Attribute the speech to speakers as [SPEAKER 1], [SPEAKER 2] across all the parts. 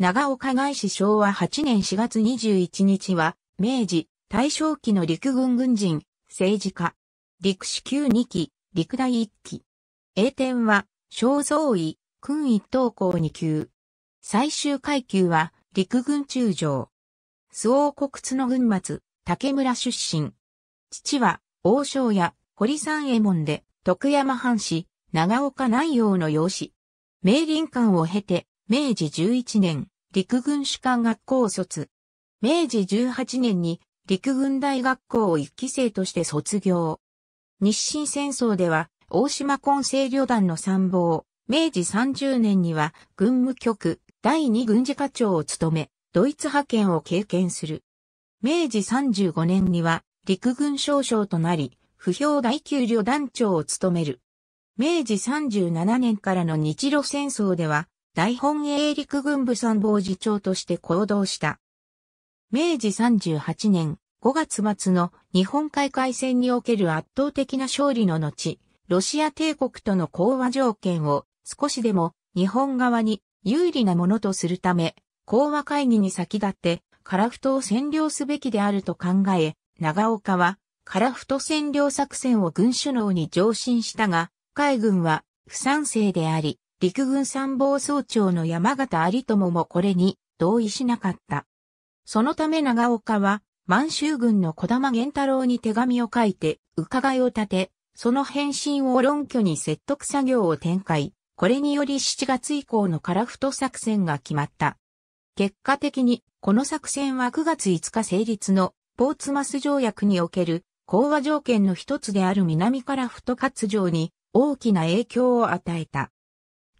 [SPEAKER 1] 長岡外市昭和8年4月21日は、明治、大正期の陸軍軍人、政治家。陸士級2期、陸大1期。栄天は、小僧位、君一等校2級。最終階級は、陸軍中将。諏訪国津の軍末、竹村出身。父は、王将や堀三衛門で、徳山藩士、長岡南洋の養子。明林館を経て、明治11年、陸軍士官学校卒。明治18年に陸軍大学校を一期生として卒業。日清戦争では大島根成旅団の参謀、明治30年には軍務局第二軍事課長を務め、ドイツ派遣を経験する。明治35年には陸軍少将となり、不評第9旅団長を務める。明治37年からの日露戦争では大本営陸軍部参謀次長として行動した。明治38年5月末の日本海海戦における圧倒的な勝利の後、ロシア帝国との講和条件を少しでも日本側に有利なものとするため、講和会議に先立ってカラフトを占領すべきであると考え、長岡はカラフト占領作戦を軍首脳に上申したが、海軍は不賛成であり、陸軍参謀総長の山形有友もこれに同意しなかった。そのため長岡は満州軍の小玉源太郎に手紙を書いて伺いを立て、その返信を論拠に説得作業を展開。これにより7月以降の樺太作戦が決まった。結果的に、この作戦は9月5日成立のポーツマス条約における講和条件の一つである南樺太割譲に大きな影響を与えた。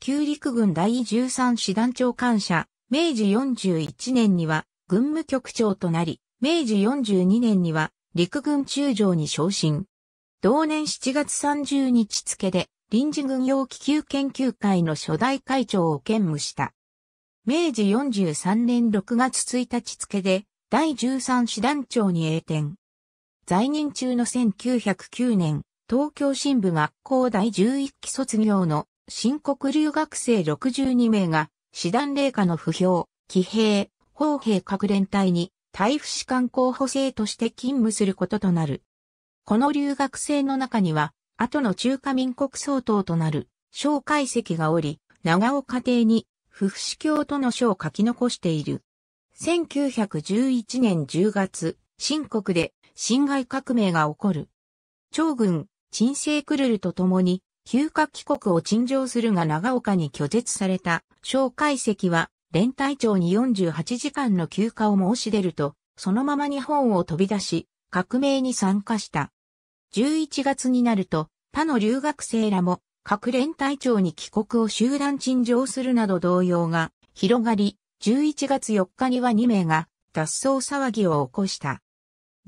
[SPEAKER 1] 旧陸軍第13師団長官舎、明治41年には軍務局長となり、明治42年には陸軍中将に昇進。同年7月30日付で臨時軍用気球研究会の初代会長を兼務した。明治43年6月1日付で第13師団長に栄転。在任中の1909年、東京新部学校第11期卒業の新国留学生62名が、師団霊下の不評、騎兵、砲兵各連隊に、大府士官候補生として勤務することとなる。この留学生の中には、後の中華民国総統となる、蒋介石がおり、長岡邸に、不不死教との書を書き残している。1911年10月、新国で、侵害革命が起こる。長軍、鎮政クルルと共に、休暇帰国を陳情するが長岡に拒絶された、小介石は、連隊長に48時間の休暇を申し出ると、そのまま日本を飛び出し、革命に参加した。11月になると、他の留学生らも、各連隊長に帰国を集団陳情するなど動揺が広がり、11月4日には2名が脱走騒ぎを起こした。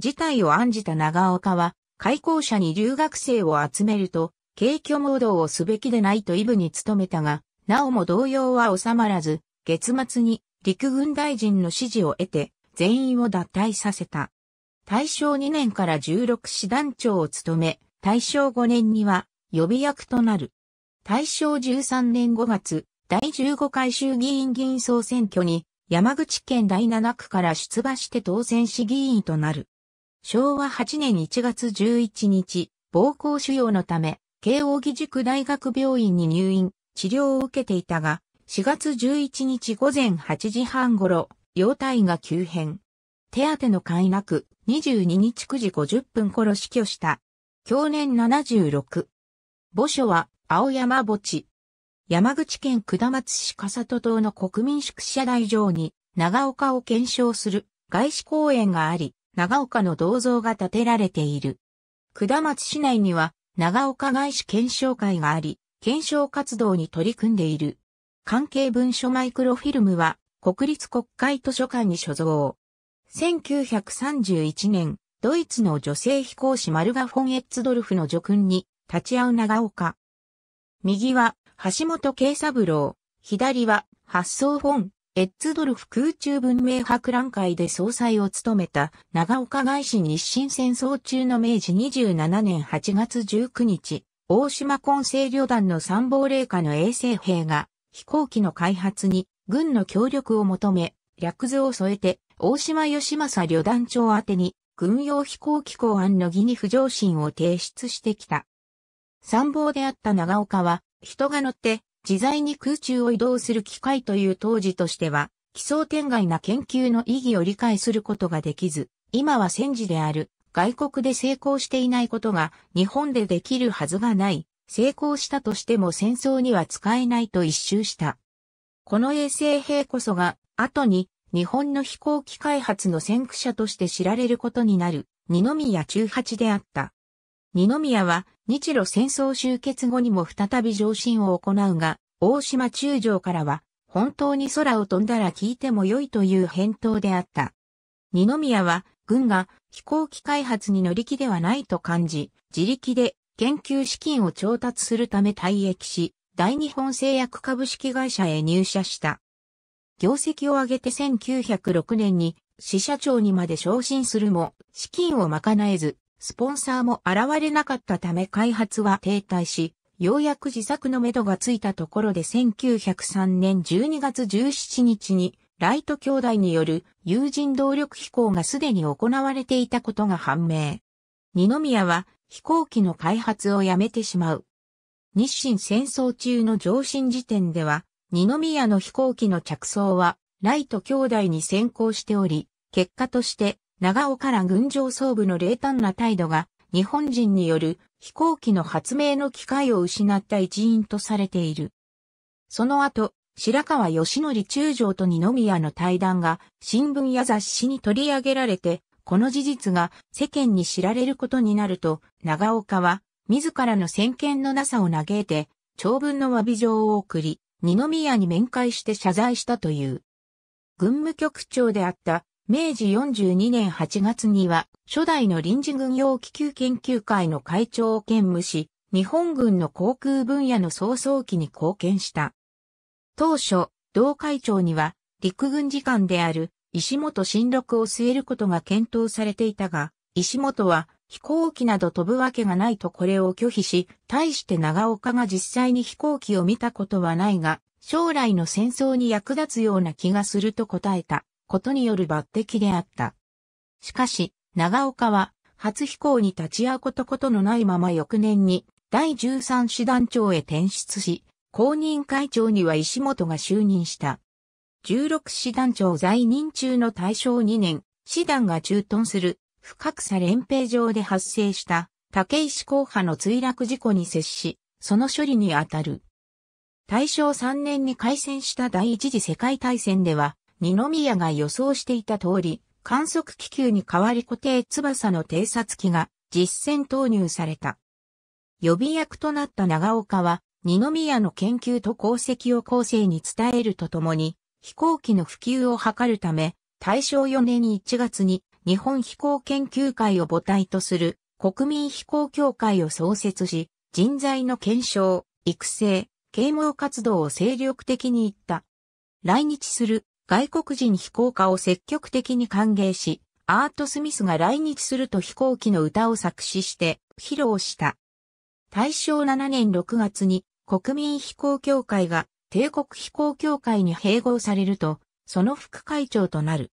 [SPEAKER 1] 事態を案じた長岡は、開校者に留学生を集めると、軽挙盲導をすべきでないとイブに努めたが、なおも動揺は収まらず、月末に陸軍大臣の指示を得て、全員を脱退させた。大正2年から16師団長を務め、大正5年には予備役となる。大正13年5月、第15回衆議院議員総選挙に山口県第7区から出馬して当選し議員となる。昭和8年1月11日、暴行腫瘍のため、慶応義塾大学病院に入院、治療を受けていたが、4月11日午前8時半頃、容体が急変。手当のなく、22日9時50分頃死去した。去年76。墓所は、青山墓地。山口県下松市笠戸島の国民宿舎台上に、長岡を検証する外資公園があり、長岡の銅像が建てられている。下松市内には、長岡外資検証会があり、検証活動に取り組んでいる。関係文書マイクロフィルムは国立国会図書館に所蔵。1931年、ドイツの女性飛行士マルガ・フォン・エッツドルフの助訓に立ち会う長岡。右は橋本慶三郎、左は発想フォン、エッツドルフ空中文明博覧会で総裁を務めた長岡外資日清戦争中の明治27年8月19日、大島根性旅団の参謀霊下の衛星兵が飛行機の開発に軍の協力を求め、略図を添えて大島義政旅団長宛に軍用飛行機構案の義に不上心を提出してきた。参謀であった長岡は人が乗って自在に空中を移動する機械という当時としては、奇想天外な研究の意義を理解することができず、今は戦時である、外国で成功していないことが日本でできるはずがない、成功したとしても戦争には使えないと一周した。この衛星兵こそが、後に日本の飛行機開発の先駆者として知られることになる、二宮中八であった。二宮は日露戦争終結後にも再び上進を行うが、大島中将からは、本当に空を飛んだら聞いても良いという返答であった。二宮は、軍が飛行機開発に乗り気ではないと感じ、自力で研究資金を調達するため退役し、大日本製薬株式会社へ入社した。業績を上げて1906年に支社長にまで昇進するも、資金を賄えず、スポンサーも現れなかったため開発は停滞し、ようやく自作の目処がついたところで1903年12月17日に、ライト兄弟による有人動力飛行がすでに行われていたことが判明。二宮は飛行機の開発をやめてしまう。日清戦争中の上進時点では、二宮の飛行機の着想は、ライト兄弟に先行しており、結果として、長尾から軍上総部の冷淡な態度が、日本人による飛行機の発明の機会を失った一因とされている。その後、白川義則中将と二宮の対談が新聞や雑誌に取り上げられて、この事実が世間に知られることになると、長岡は自らの先見のなさを嘆いて、長文の詫び状を送り、二宮に面会して謝罪したという。軍務局長であった明治42年8月には、初代の臨時軍用気球研究会の会長を兼務し、日本軍の航空分野の早々期に貢献した。当初、同会長には、陸軍次官である石本新六を据えることが検討されていたが、石本は飛行機など飛ぶわけがないとこれを拒否し、対して長岡が実際に飛行機を見たことはないが、将来の戦争に役立つような気がすると答えた。ことによる抜擢であった。しかし、長岡は、初飛行に立ち会うことことのないまま翌年に、第13師団長へ転出し、公認会長には石本が就任した。16師団長在任中の大正2年、師団が駐屯する、深さ、連兵場で発生した、竹石公派の墜落事故に接し、その処理にあたる。大正3年に開戦した第一次世界大戦では、二宮が予想していた通り、観測気球に代わり固定翼の偵察機が実戦投入された。予備役となった長岡は、二宮の研究と功績を後世に伝えるとともに、飛行機の普及を図るため、大正4年1月に日本飛行研究会を母体とする国民飛行協会を創設し、人材の検証、育成、啓蒙活動を精力的に行った。来日する外国人飛行家を積極的に歓迎し、アート・スミスが来日すると飛行機の歌を作詞して披露した。大正7年6月に国民飛行協会が帝国飛行協会に併合されると、その副会長となる。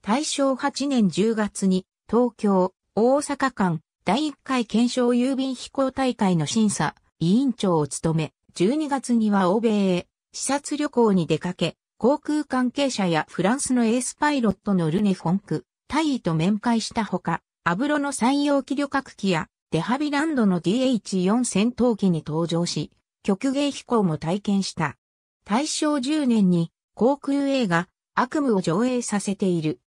[SPEAKER 1] 大正8年10月に東京、大阪間第1回検証郵便飛行大会の審査委員長を務め、12月には欧米へ視察旅行に出かけ、航空関係者やフランスのエースパイロットのルネ・フォンク、大尉と面会したほか、アブロの採用機旅客機やデハビランドの DH4 戦闘機に搭乗し、曲芸飛行も体験した。大正10年に航空映画悪夢を上映させている。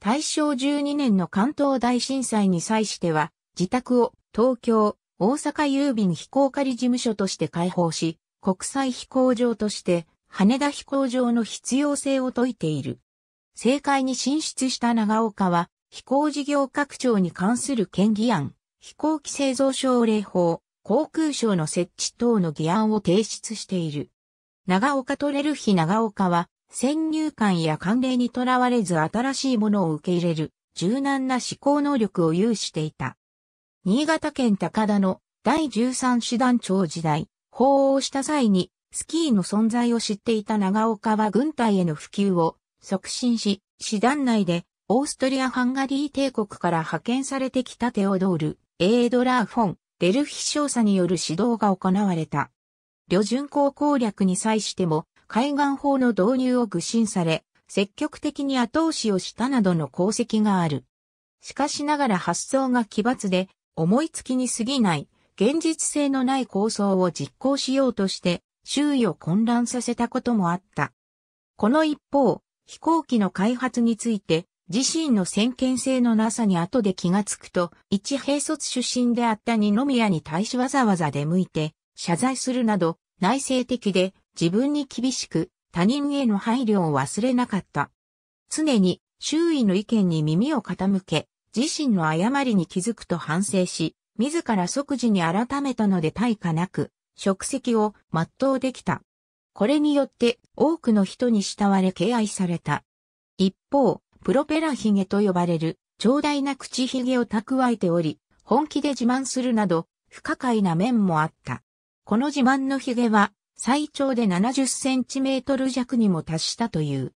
[SPEAKER 1] 大正12年の関東大震災に際しては、自宅を東京、大阪郵便飛行仮事務所として開放し、国際飛行場として羽田飛行場の必要性を説いている。政界に進出した長岡は、飛行事業拡張に関する県議案、飛行機製造省令法、航空省の設置等の議案を提出している。長岡トレルヒ長岡は、先入観や慣例にとらわれず新しいものを受け入れる、柔軟な思考能力を有していた。新潟県高田の第13師団長時代、訪欧した際にスキーの存在を知っていた長岡は軍隊への普及を促進し、師団内でオーストリア・ハンガリー帝国から派遣されてきたテオドール、エードラー・フォン、デルフィ少佐による指導が行われた。旅順航攻略に際しても、海岸法の導入を愚心され、積極的に後押しをしたなどの功績がある。しかしながら発想が奇抜で、思いつきに過ぎない、現実性のない構想を実行しようとして、周囲を混乱させたこともあった。この一方、飛行機の開発について、自身の先見性のなさに後で気がつくと、一兵卒出身であった二宮に対しわざわざ出向いて、謝罪するなど、内省的で自分に厳しく、他人への配慮を忘れなかった。常に周囲の意見に耳を傾け、自身の誤りに気づくと反省し、自ら即時に改めたので対価なく、職責を全うできた。これによって多くの人に慕われ敬愛された。一方、プロペラヒゲと呼ばれる長大な口ひげを蓄えており、本気で自慢するなど不可解な面もあった。この自慢のひげは最長で70センチメートル弱にも達したという。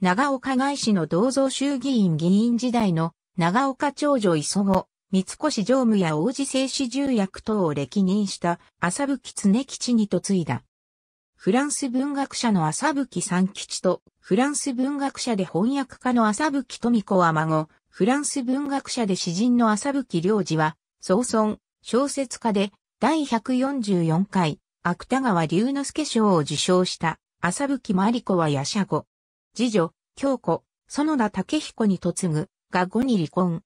[SPEAKER 1] 長岡外市の銅像衆議院議員時代の長岡長女磯子、三越常務や王子製紙重役等を歴任した浅吹常吉に嫁いだ。フランス文学者の浅吹三吉と、フランス文学者で翻訳家の浅吹富子は孫、フランス文学者で詩人の浅吹良二は、総尊、小説家で、第144回、芥川龍之介賞を受賞した、浅吹真理子は夜叉子。次女、京子、園田武彦に嫁ぐ、が後に離婚。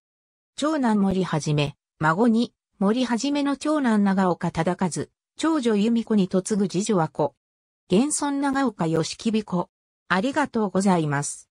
[SPEAKER 1] 長男森はじめ、孫に、森はじめの長男長岡忠和、長女由美子に嫁ぐ次女は子。現存長岡義吉美子。ありがとうございます。